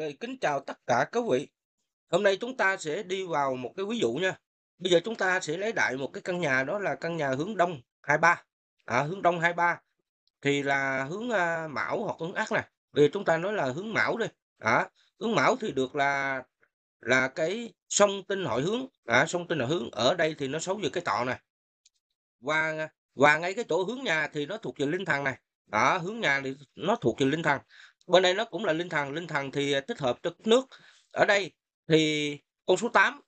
Lời kính chào tất cả các vị. Hôm nay chúng ta sẽ đi vào một cái ví dụ nha. Bây giờ chúng ta sẽ lấy đại một cái căn nhà đó là căn nhà hướng đông 23. À, hướng đông 23 thì là hướng uh, mão hoặc hướng ác này. Vì chúng ta nói là hướng mão đi. À, hướng mão thì được là là cái sông tinh hội hướng. À, sông tinh hội hướng ở đây thì nó xấu về cái tọ này. Và và ngay cái chỗ hướng nhà thì nó thuộc về linh thần này. À, hướng nhà thì nó thuộc về linh thần bên đây nó cũng là linh thần linh thần thì tích hợp cho nước ở đây thì con số 8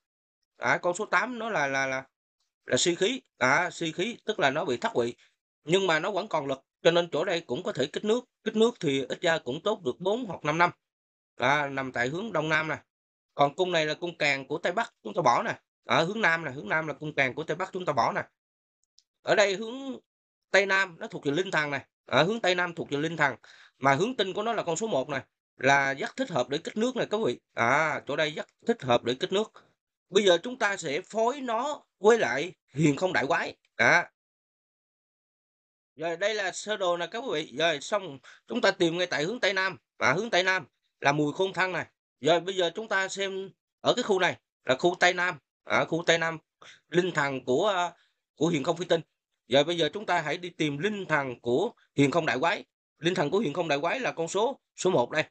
à, con số 8 nó là là là là suy khí à, suy khí tức là nó bị thất quỵ nhưng mà nó vẫn còn lực cho nên chỗ đây cũng có thể kích nước kích nước thì ít ra cũng tốt được 4 hoặc 5 năm à, nằm tại hướng đông nam nè còn cung này là cung càng của tây bắc chúng ta bỏ nè ở hướng nam là hướng nam là cung càng của tây bắc chúng ta bỏ nè ở đây hướng tây nam nó thuộc về linh thần này ở hướng tây nam thuộc về linh thần mà hướng tinh của nó là con số 1 này là rất thích hợp để kích nước này các vị à chỗ đây rất thích hợp để kích nước bây giờ chúng ta sẽ phối nó với lại hiền không đại quái à rồi đây là sơ đồ nè các vị rồi xong chúng ta tìm ngay tại hướng tây nam và hướng tây nam là mùi khôn thăng này rồi bây giờ chúng ta xem ở cái khu này là khu tây nam ở à, khu tây nam linh thần của của hiền không phi tinh rồi bây giờ chúng ta hãy đi tìm linh thần của hiền không đại quái linh thần của huyền không đại quái là con số số 1 đây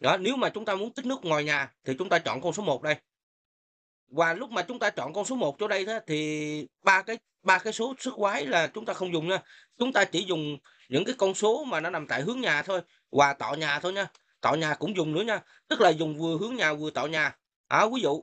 đó nếu mà chúng ta muốn tích nước ngoài nhà thì chúng ta chọn con số 1 đây và lúc mà chúng ta chọn con số 1 chỗ đây đó, thì ba cái ba cái số sức quái là chúng ta không dùng nha chúng ta chỉ dùng những cái con số mà nó nằm tại hướng nhà thôi và tọ nhà thôi nha tọ nhà cũng dùng nữa nha tức là dùng vừa hướng nhà vừa tọ nhà à, ví dụ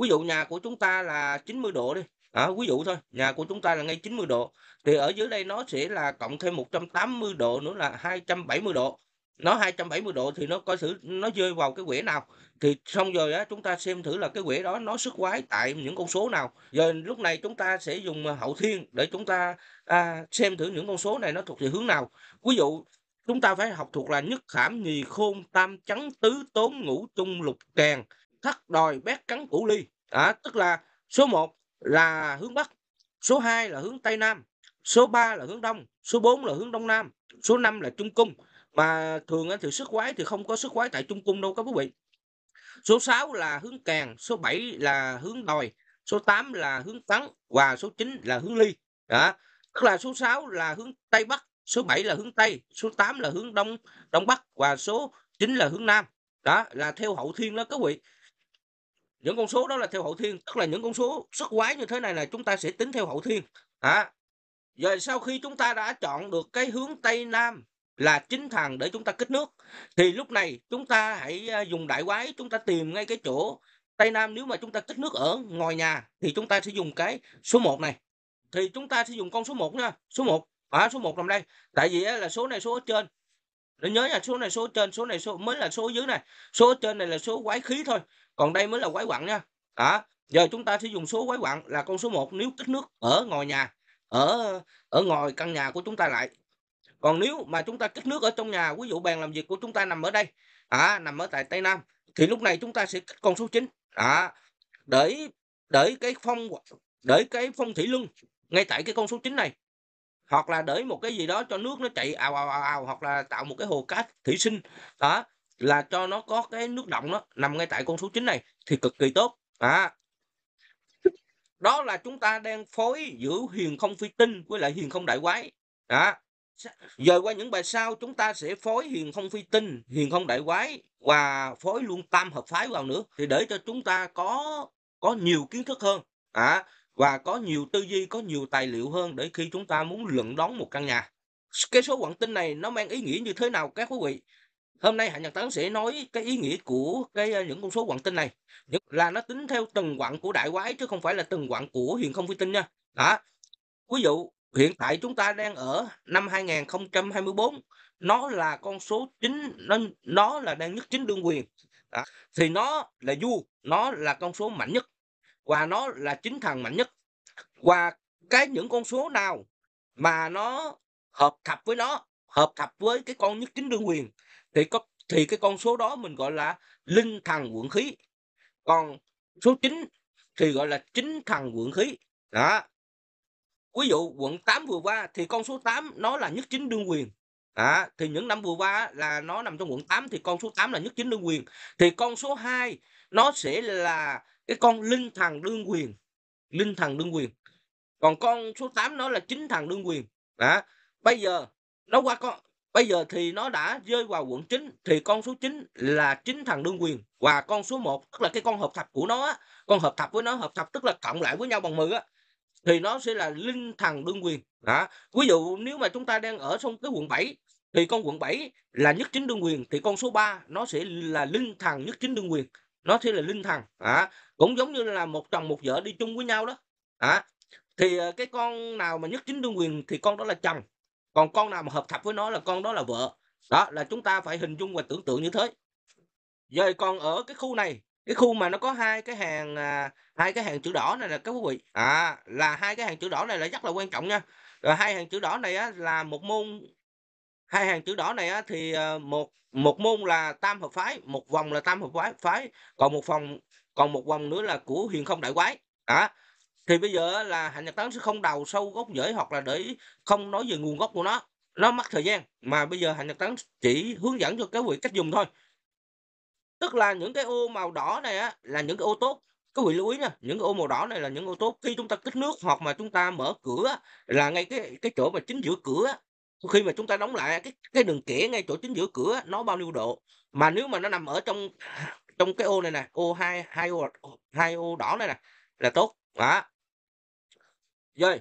ví dụ nhà của chúng ta là 90 độ đi à, ví dụ thôi nhà của chúng ta là ngay 90 độ thì ở dưới đây nó sẽ là cộng thêm 180 độ nữa là 270 độ nó 270 độ thì nó coi thử nó rơi vào cái quẻ nào thì xong rồi á chúng ta xem thử là cái quẻ đó nó sức quái tại những con số nào rồi lúc này chúng ta sẽ dùng à, hậu thiên để chúng ta à, xem thử những con số này nó thuộc về hướng nào ví dụ chúng ta phải học thuộc là nhất khảm nhì khôn tam trắng tứ tốn ngũ trung lục càng thắt đòi bét cắn củ ly à, tức là số 1 là hướng Bắc, số 2 là hướng Tây Nam, số 3 là hướng Đông, số 4 là hướng Đông Nam, số 5 là Trung Cung. Mà thường thì sức quái thì không có sức quái tại Trung Cung đâu các quý vị. Số 6 là hướng Càng, số 7 là hướng Đòi, số 8 là hướng Tấn và số 9 là hướng Ly. Đó. Tức là số 6 là hướng Tây Bắc, số 7 là hướng Tây, số 8 là hướng Đông Đông Bắc và số 9 là hướng Nam. Đó là theo hậu thiên đó các quý vị những con số đó là theo hậu thiên tức là những con số xuất quái như thế này là chúng ta sẽ tính theo hậu thiên à, rồi sau khi chúng ta đã chọn được cái hướng tây nam là chính thằng để chúng ta kích nước thì lúc này chúng ta hãy à, dùng đại quái chúng ta tìm ngay cái chỗ tây nam nếu mà chúng ta kích nước ở ngoài nhà thì chúng ta sẽ dùng cái số 1 này thì chúng ta sẽ dùng con số 1 nha số 1 à, số 1 nằm đây tại vì là số này số ở trên nên nhớ là số này số trên số này số mới là số dưới này số trên này là số quái khí thôi còn đây mới là quái quặng nha à, giờ chúng ta sẽ dùng số quái quặng là con số 1 nếu kích nước ở ngồi nhà ở ở ngồi căn nhà của chúng ta lại còn nếu mà chúng ta kích nước ở trong nhà ví dụ bàn làm việc của chúng ta nằm ở đây à, nằm ở tại tây nam thì lúc này chúng ta sẽ kích con số 9 à, để để cái phong để cái phong thủy luân ngay tại cái con số 9 này hoặc là để một cái gì đó cho nước nó chạy ào ào ào, ào hoặc là tạo một cái hồ cá thủy sinh đó là cho nó có cái nước động đó nằm ngay tại con số 9 này thì cực kỳ tốt à đó là chúng ta đang phối giữa hiền không phi tinh với lại hiền không đại quái đó à, giờ qua những bài sau chúng ta sẽ phối hiền không phi tinh hiền không đại quái và phối luôn tam hợp phái vào nữa thì để cho chúng ta có có nhiều kiến thức hơn à, và có nhiều tư duy có nhiều tài liệu hơn để khi chúng ta muốn luận đón một căn nhà cái số quận tinh này nó mang ý nghĩa như thế nào các quý vị hôm nay hạnh nhật tấn sẽ nói cái ý nghĩa của cái ờ, những con số quặng tinh này là nó tính theo từng quặng của đại quái chứ không phải là từng quặng của hiện không phi tinh nha đó ví dụ hiện tại chúng ta đang ở năm 2024 nó là con số chính nó nó là đang nhất chính đương quyền đó. thì nó là du nó là con số mạnh nhất và nó là chính thần mạnh nhất và cái những con số nào mà nó hợp thập với nó hợp thập với cái con nhất chính đương quyền thì có thì cái con số đó mình gọi là linh thần quận khí còn số 9 thì gọi là chính thần quận khí đó ví dụ quận 8 vừa qua thì con số 8 nó là nhất chính đương quyền À, thì những năm vừa qua là nó nằm trong quận 8 thì con số 8 là nhất chính đương quyền thì con số 2 nó sẽ là cái con linh thần đương quyền linh thần đương quyền còn con số 8 nó là chính thần đương quyền đã à, bây giờ nó qua con Bây giờ thì nó đã rơi vào quận 9 thì con số 9 là 9 thằng đương quyền và con số 1 tức là cái con hợp thập của nó, con hợp thập với nó hợp thập tức là cộng lại với nhau bằng 10 á thì nó sẽ là linh thằng đương quyền. Đó. Ví dụ nếu mà chúng ta đang ở trong cái quận 7 thì con quận 7 là nhất chính đương quyền thì con số 3 nó sẽ là linh thằng nhất chính đương quyền. Nó sẽ là linh thằng. À, cũng giống như là một chồng một vợ đi chung với nhau đó. À, thì ờ, cái con nào mà nhất chính đương quyền thì con đó là chồng còn con nào mà hợp thập với nó là con đó là vợ đó là chúng ta phải hình dung và tưởng tượng như thế rồi còn ở cái khu này cái khu mà nó có hai cái hàng à, hai cái hàng chữ đỏ này là các quý vị à là hai cái hàng chữ đỏ này là rất là quan trọng nha rồi hai hàng chữ đỏ này á, là một môn hai hàng chữ đỏ này á, thì ờ, một một môn là tam hợp phái một vòng là tam hợp phái phái còn một phòng còn một vòng nữa là của huyền không đại quái à, thì bây giờ là hạnh nhật tấn sẽ không đào sâu gốc rễ hoặc là để không nói về nguồn gốc của nó nó mất thời gian mà bây giờ hạnh nhật tấn chỉ hướng dẫn cho cái vị cách dùng thôi tức là những cái ô màu đỏ này á, là những cái ô tốt các vị lưu ý nha những cái ô màu đỏ này là những ô tốt khi chúng ta tích nước hoặc mà chúng ta mở cửa là ngay cái cái chỗ mà chính giữa cửa khi mà chúng ta đóng lại cái cái đường kẻ ngay chỗ chính giữa cửa nó bao nhiêu độ mà nếu mà nó nằm ở trong trong cái ô này nè ô hai hai ô hai ô đỏ này nè là tốt đó rồi,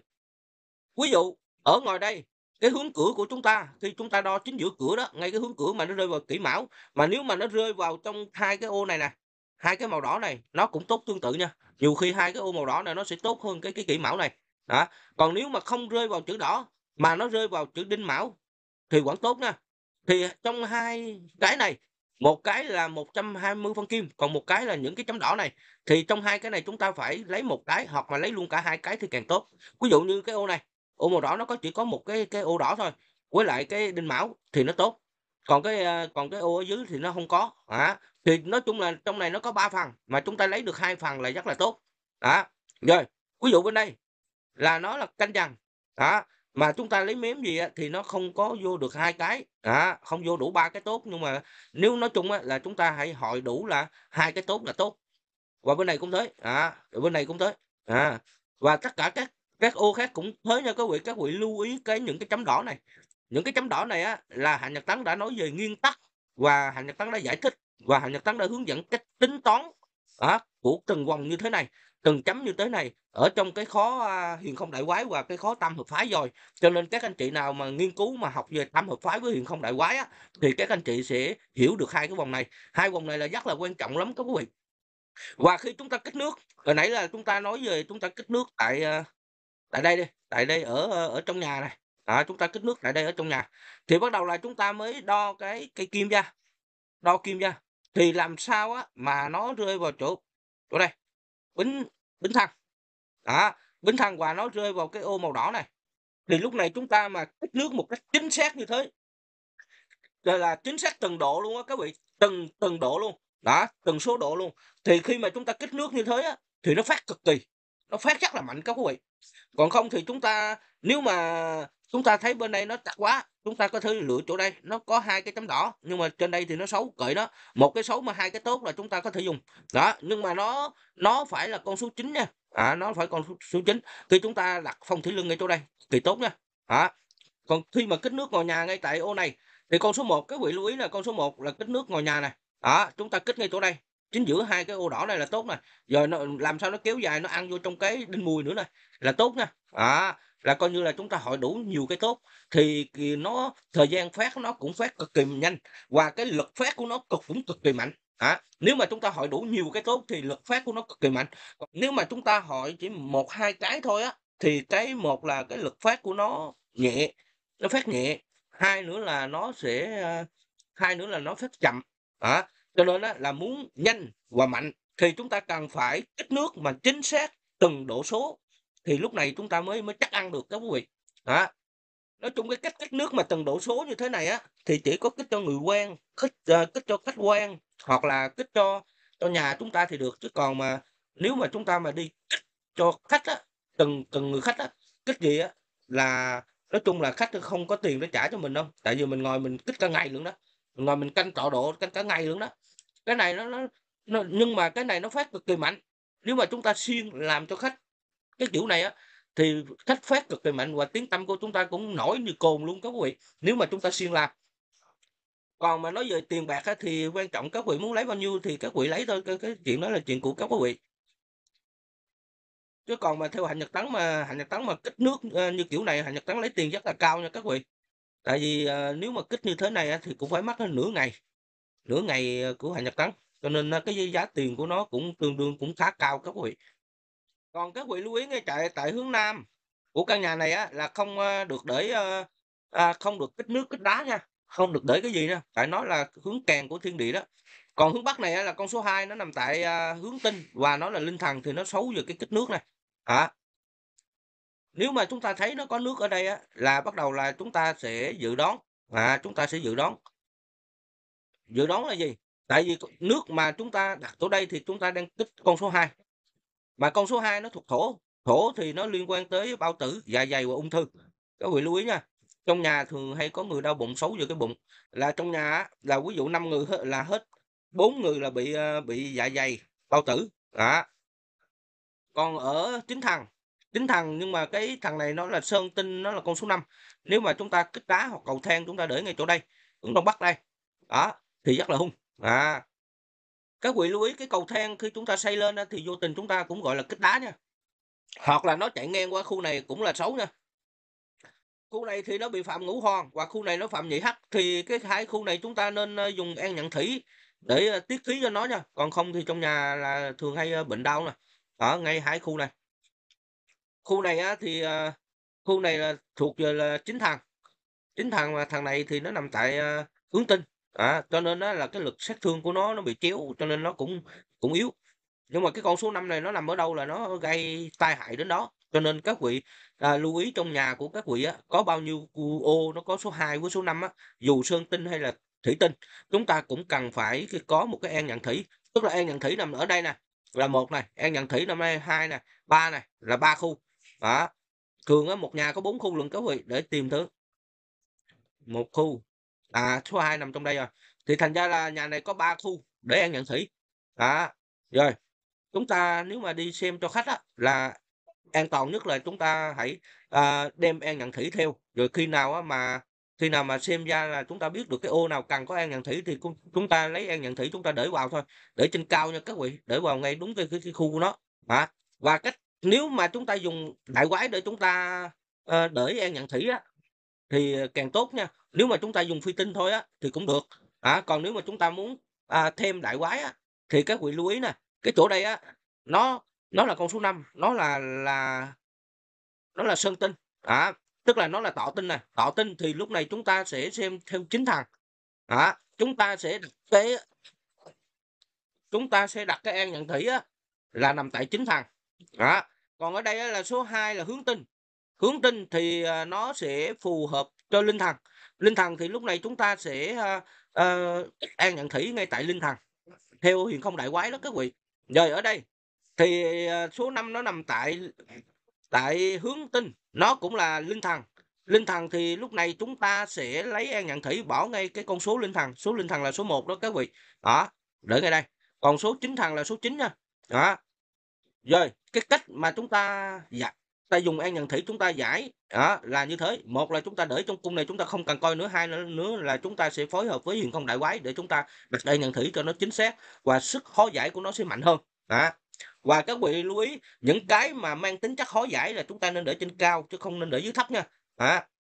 ví dụ ở ngoài đây cái hướng cửa của chúng ta khi chúng ta đo chính giữa cửa đó ngay cái hướng cửa mà nó rơi vào kỷ mão mà nếu mà nó rơi vào trong hai cái ô này nè hai cái màu đỏ này nó cũng tốt tương tự nha nhiều khi hai cái ô màu đỏ này nó sẽ tốt hơn cái cái kỹ mão này đó còn nếu mà không rơi vào chữ đỏ mà nó rơi vào chữ đinh mão thì vẫn tốt nha thì trong hai cái này một cái là 120 phân kim còn một cái là những cái chấm đỏ này thì trong hai cái này chúng ta phải lấy một cái hoặc mà lấy luôn cả hai cái thì càng tốt ví dụ như cái ô này ô màu đỏ nó có chỉ có một cái cái ô đỏ thôi với lại cái đinh mão thì nó tốt còn cái à, còn cái ô ở dưới thì nó không có à, thì nói chung là trong này nó có ba phần mà chúng ta lấy được hai phần là rất là tốt đó à, rồi ví dụ bên đây là nó là canh dần đó à, mà chúng ta lấy miếng gì thì nó không có vô được hai cái à, không vô đủ ba cái tốt nhưng mà nếu nói chung là chúng ta hãy hội đủ là hai cái tốt là tốt và bên này cũng tới à, bên này cũng tới à, và tất cả các các ô khác cũng thế nha các vị các vị lưu ý cái những cái chấm đỏ này những cái chấm đỏ này á, là hạnh nhật tấn đã nói về nguyên tắc và hạnh nhật tấn đã giải thích và hạnh nhật tấn đã hướng dẫn cách tính toán à, của từng vòng như thế này từng chấm như thế này ở trong cái khó huyền không đại quái và cái khó tam hợp phái rồi cho nên các anh chị nào mà nghiên cứu mà học về tam hợp phái với huyền không đại quái á, thì các anh chị sẽ hiểu được hai cái vòng này hai vòng này là rất là quan trọng lắm các quý vị và khi chúng ta kích nước hồi nãy là chúng ta nói về chúng ta kích nước tại tại đây đi tại đây ở ở trong nhà này đó, chúng ta kích nước tại đây ở trong nhà thì bắt đầu là chúng ta mới đo cái cây kim ra đo kim ra thì làm sao á mà nó rơi vào chỗ chỗ đây bính bính thân đó bính thân và nó rơi vào cái ô màu đỏ này thì lúc này chúng ta mà kích nước một cách chính xác như thế rồi là chính xác từng độ luôn á các vị từng từng độ luôn đó từng số độ luôn thì khi mà chúng ta kích nước như thế á, thì nó phát cực kỳ nó phát rất là mạnh các quý vị còn không thì chúng ta nếu mà chúng ta thấy bên đây nó chặt quá chúng ta có thể lựa chỗ đây nó có hai cái chấm đỏ nhưng mà trên đây thì nó xấu cởi đó một cái xấu mà hai cái tốt là chúng ta có thể dùng đó nhưng mà nó nó phải là con số 9 nha à, nó phải con số 9 khi chúng ta đặt phong thủy lưng ngay chỗ đây thì tốt nha à, còn khi mà kích nước ngồi nhà ngay tại ô này thì con số 1 cái vị lưu ý là con số 1 là kích nước ngồi nhà này đó chúng ta kích ngay chỗ đây chính giữa hai cái ô đỏ này là tốt nè rồi nó làm sao nó kéo dài nó ăn vô trong cái đinh mùi nữa nè là tốt nha à, là coi như là chúng ta hội đủ nhiều cái tốt thì nó thời gian phát nó cũng phát cực kỳ nhanh và cái lực phát của nó cực cũng cực kỳ mạnh À, nếu mà chúng ta hội đủ nhiều cái tốt thì lực phát của nó cực kỳ mạnh nếu mà chúng ta hội chỉ một hai cái thôi á thì cái một là cái lực phát của nó nhẹ nó phát nhẹ hai nữa là nó sẽ ờ, hai nữa là nó phát chậm à, cho nên đó là muốn nhanh và mạnh thì chúng ta cần phải kích nước mà chính xác từng độ số thì lúc này chúng ta mới mới chắc ăn được các quý vị đó nói chung cái cách cách nước mà tầng độ số như thế này á thì chỉ có kích cho người quen kích uh, kích cho khách quen hoặc là kích cho cho nhà chúng ta thì được chứ còn mà nếu mà chúng ta mà đi kích cho khách á từng từng người khách á kích gì á là nói chung là khách không có tiền để trả cho mình đâu tại vì mình ngồi mình kích cả ngày luôn đó mình ngồi mình canh trọ độ canh cả ngày luôn đó cái này nó, nó nhưng mà cái này nó phát cực kỳ mạnh nếu mà chúng ta xuyên làm cho khách cái kiểu này á thì khách phát cực kỳ mạnh và tiếng tâm của chúng ta cũng nổi như cồn luôn các quý vị nếu mà chúng ta xuyên làm còn mà nói về tiền bạc á, thì quan trọng các vị muốn lấy bao nhiêu thì các vị lấy thôi cái, cái chuyện đó là chuyện của các vị chứ còn mà theo hạnh nhật tấn mà hạnh nhật tấn mà kích nước ờ, như kiểu này hạnh nhật tấn lấy tiền rất là cao nha các vị tại vì à, nếu mà kích như thế này á thì cũng phải mất nửa ngày nửa ngày ờ, của hạnh nhật tấn cho nên cái giá tiền của nó cũng tương đương cũng khá cao các vị còn các vị lưu ý ngay tại tại hướng nam của căn nhà này á, là không ờ, được để ờ, à, không được kích nước kích đá nha không được để cái gì nha tại nó là hướng kèn của thiên địa đó còn hướng bắc này á, là con số 2 nó nằm tại à, hướng tinh và nó là linh thần thì nó xấu về cái kích nước này à. nếu mà chúng ta thấy nó có nước ở đây á, là bắt đầu là chúng ta sẽ dự đoán à, chúng ta sẽ dự đoán dự đoán là gì tại vì nước mà chúng ta đặt ở đây thì chúng ta đang kích con số 2 mà con số 2 nó thuộc thổ thổ thì nó liên quan tới bao tử dạ dày và ung thư các vị lưu ý nha trong nhà thường hay có người đau bụng xấu về cái bụng là trong nhà là ví dụ 5 người là hết bốn người là bị ờ, bị dạ dày bao tử đó còn ở chính thằng tính thằng nhưng mà cái thằng này nó là sơn tinh nó là con số 5 nếu mà chúng ta kích đá hoặc cầu thang chúng ta để ngay chỗ đây cũng đông bắc đây đó thì rất là hung à các vị lưu ý cái cầu thang khi chúng ta xây lên thì vô tình chúng ta cũng gọi là kích đá nha hoặc là nó chạy ngang qua khu này cũng là xấu nha khu này thì nó bị phạm ngũ hoàng và khu này nó phạm nhị hắc thì cái hai khu này chúng ta nên ờ, dùng an nhận thủy để ờ, tiết khí cho nó nha còn không thì trong nhà là thường hay ờ, bệnh đau nè ở ngay hai khu này khu này á, thì khu này là thuộc về là chính thằng chính thằng mà thằng này thì nó nằm tại hướng tinh à, cho nên nó là cái lực sát thương của nó nó bị chiếu cho nên nó cũng cũng yếu nhưng mà cái con số 5 này nó nằm ở đâu là nó gây tai hại đến đó cho nên các vị à, lưu ý trong nhà của các vị á, có bao nhiêu ô nó có số 2 với số 5 á, dù sơn tinh hay là thủy tinh chúng ta cũng cần phải có một cái an nhận thủy tức là an nhận thủy nằm ở đây nè là một này an nhận thủy năm nay hai này ba này là ba khu đó thường á một nhà có bốn khu lượng các vị để tìm thứ một khu à, số 2 nằm trong đây rồi thì thành ra là nhà này có ba khu để ăn nhận thủy đó rồi chúng ta nếu mà đi xem cho khách á, là an toàn nhất là chúng ta hãy à, đem an nhận thủy theo rồi khi nào á, mà khi nào mà xem ra là chúng ta biết được cái ô nào cần có an nhận thủy thì chúng ta lấy an nhận thủy chúng ta để vào thôi để trên cao nha các vị để vào ngay đúng cái, cái, cái khu của nó à, và cách nếu mà chúng ta dùng đại quái để chúng ta à, để an nhận thủy á, thì ờ, càng tốt nha nếu mà chúng ta dùng phi tinh thôi á thì cũng được à, còn nếu mà chúng ta muốn à, thêm đại quái á thì các vị lưu ý nè cái chỗ đây á nó nó là con số 5 nó là là nó là sơn tinh à, tức là nó là tọ tinh này tọ tinh thì lúc này chúng ta sẽ xem theo chính thằng à, chúng ta sẽ đặt cái chúng ta sẽ đặt cái an nhận thủy á, là nằm tại chính thằng à, còn ở đây á, là số 2 là hướng tinh hướng tinh thì à, nó sẽ phù hợp cho linh thần linh thần thì lúc này chúng ta sẽ uh, an nhận thủy ngay tại linh thần theo huyền không đại quái đó các vị rồi ở đây thì số 5 nó nằm tại tại hướng tinh nó cũng là linh thần linh thần thì lúc này chúng ta sẽ lấy an nhận thủy bỏ ngay cái con số linh thần số linh thần là số 1 đó các vị đó để ngay đây còn số chính thần là số 9 nha đó rồi cái cách mà chúng ta dạ, ta dùng an nhận thủy chúng ta giải đó, là như thế một là chúng ta để trong cung này chúng ta không cần coi nữa hai nữa, là chúng ta sẽ phối hợp với hiện không đại quái để chúng ta đặt an nhận thủy cho nó chính xác và sức khó giải của nó sẽ mạnh hơn đó. và các vị lưu ý những cái mà mang tính chất khó giải là chúng ta nên để trên cao chứ không nên để dưới thấp nha đó.